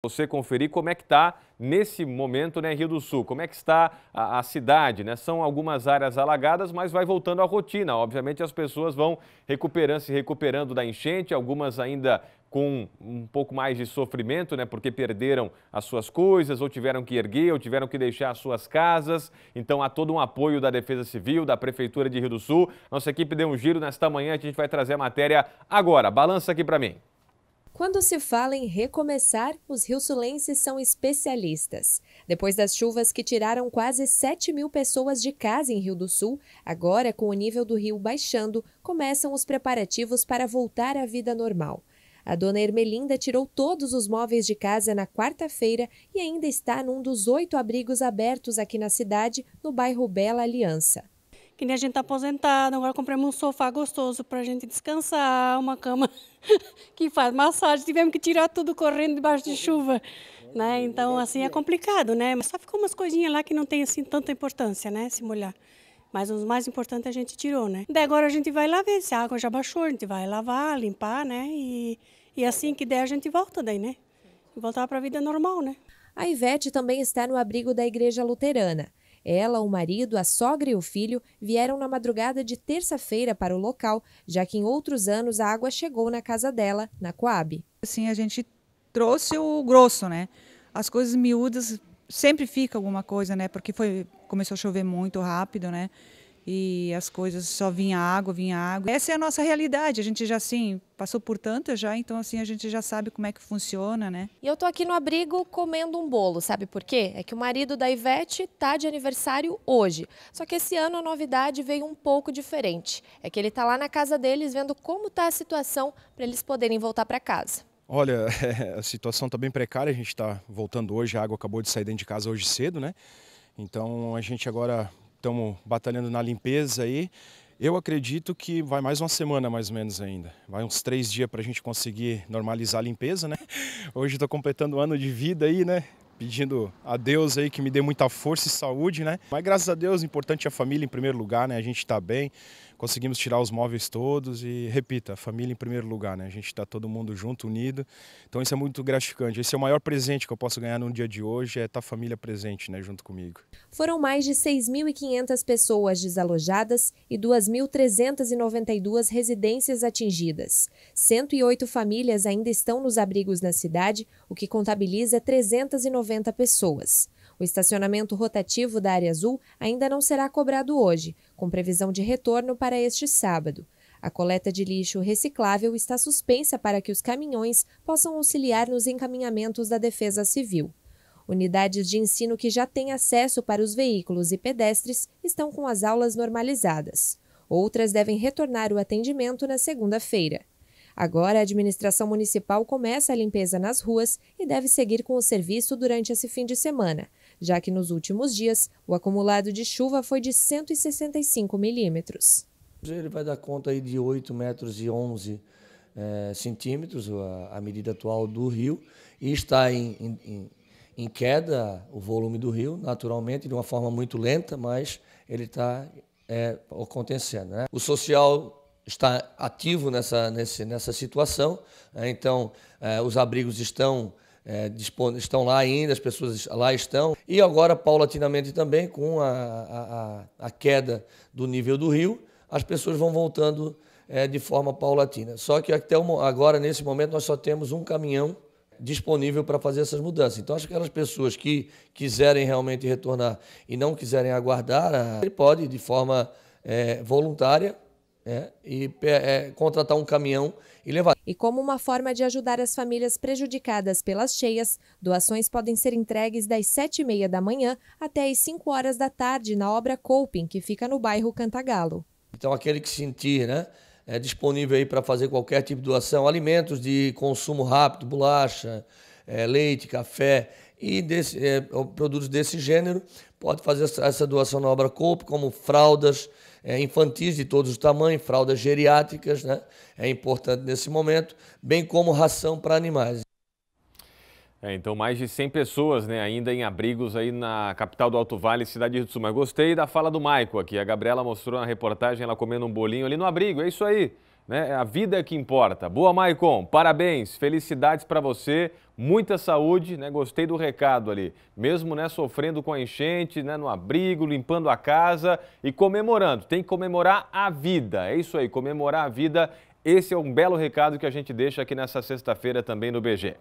você conferir como é que está nesse momento, né, Rio do Sul, como é que está a, a, cidade, né? São algumas áreas alagadas, mas vai voltando à rotina. Obviamente as pessoas vão recuperando, se recuperando da enchente, algumas ainda com um pouco mais de sofrimento, né, porque perderam as suas coisas, ou tiveram que erguer, ou tiveram que deixar as suas casas. Então há todo um apoio da Defesa Civil, da Prefeitura de Rio do Sul. Nossa equipe deu um giro nesta manhã, a gente vai trazer a matéria agora. Balança aqui para mim. Quando se fala em recomeçar, os rio-sulenses são especialistas. Depois das chuvas que tiraram quase 7 mil pessoas de casa em Rio do Sul, agora, com o nível do rio baixando, começam os preparativos para voltar à vida normal. A dona Ermelinda tirou todos os móveis de casa na quarta-feira e ainda está num dos oito abrigos abertos aqui na cidade, no bairro Bela Aliança que nem a gente está aposentado, agora compramos um sofá gostoso para a gente descansar, uma cama que faz massagem, tivemos que tirar tudo correndo debaixo de chuva, né? Então, assim, é complicado, né? Mas só ficou umas coisinhas lá que não tem, assim, tanta importância, né, se molhar. Mas os mais importantes a gente tirou, né? Daí agora a gente vai lá ver se a água já baixou, a gente vai lavar, limpar, né? E, e assim que der a gente volta daí, né? Voltar para a vida normal, né? A Ivete também está no abrigo da Igreja Luterana. Ela, o marido, a sogra e o filho vieram na madrugada de terça-feira para o local, já que em outros anos a água chegou na casa dela, na Coab. Assim, a gente trouxe o grosso, né? As coisas miúdas sempre fica alguma coisa, né? Porque foi começou a chover muito rápido, né? e as coisas só vinha água, vinha água. Essa é a nossa realidade, a gente já assim passou por tanta já, então assim a gente já sabe como é que funciona, né? E eu tô aqui no abrigo comendo um bolo, sabe por quê? É que o marido da Ivete tá de aniversário hoje. Só que esse ano a novidade veio um pouco diferente. É que ele tá lá na casa deles vendo como tá a situação para eles poderem voltar para casa. Olha, a situação está bem precária, a gente está voltando hoje, a água acabou de sair dentro de casa hoje cedo, né? Então a gente agora estamos batalhando na limpeza aí. Eu acredito que vai mais uma semana mais ou menos ainda. Vai uns três dias para a gente conseguir normalizar a limpeza, né? Hoje estou completando um ano de vida aí, né? Pedindo a Deus aí que me dê muita força e saúde, né? Mas graças a Deus, importante é a família em primeiro lugar, né? A gente está bem, conseguimos tirar os móveis todos e, repita, a família em primeiro lugar, né? A gente está todo mundo junto, unido. Então isso é muito gratificante. Esse é o maior presente que eu posso ganhar no dia de hoje, é estar tá a família presente, né, junto comigo. Foram mais de 6.500 pessoas desalojadas e 2.392 residências atingidas. 108 famílias ainda estão nos abrigos na cidade, o que contabiliza 390 pessoas. O estacionamento rotativo da área azul ainda não será cobrado hoje, com previsão de retorno para este sábado. A coleta de lixo reciclável está suspensa para que os caminhões possam auxiliar nos encaminhamentos da Defesa Civil. Unidades de ensino que já têm acesso para os veículos e pedestres estão com as aulas normalizadas. Outras devem retornar o atendimento na segunda-feira. Agora, a administração municipal começa a limpeza nas ruas e deve seguir com o serviço durante esse fim de semana, já que nos últimos dias o acumulado de chuva foi de 165 milímetros. Ele vai dar conta aí de 8 metros e 11 é, centímetros, a, a, medida atual do rio, e está em, em, em, queda o volume do rio, naturalmente, de uma forma muito lenta, mas ele está é, acontecendo. Né? O social está ativo nessa, nesse, nessa situação. Né? Então, é, os abrigos estão é, estão lá ainda, as pessoas lá estão. E agora, paulatinamente também, com a, a, a queda do nível do rio, as pessoas vão voltando é, de forma paulatina. Só que até agora, nesse momento, nós só temos um caminhão disponível para fazer essas mudanças. Então, acho que aquelas pessoas que quiserem realmente retornar e não quiserem aguardar, ele pode, de forma é, voluntária, é, e é, contratar um caminhão e levar. E como uma forma de ajudar as famílias prejudicadas pelas cheias, doações podem ser entregues das 7h30 da manhã até as 5 horas da tarde na obra Coping, que fica no bairro Cantagalo. Então aquele que sentir, né? É disponível aí para fazer qualquer tipo de doação, alimentos de consumo rápido, bolacha, é, leite, café, e desse, é, produtos desse gênero. Pode fazer essa doação na obra Coop, como fraldas é, infantis de todos os tamanhos, fraldas geriátricas, né? é importante nesse momento, bem como ração para animais. É, então, mais de 100 pessoas né, ainda em abrigos aí na capital do Alto Vale, Cidade do Sul. Mas gostei da fala do Maico aqui. A Gabriela mostrou na reportagem ela comendo um bolinho ali no abrigo. É isso aí né? É a vida é que importa. Boa, Maicon, parabéns, felicidades para você, muita saúde, né? Gostei do recado ali. Mesmo, né, sofrendo com a enchente, né, no abrigo, limpando a casa e comemorando. Tem que comemorar a vida. É isso aí, comemorar a vida. Esse é um belo recado que a gente deixa aqui nessa sexta-feira também no BG.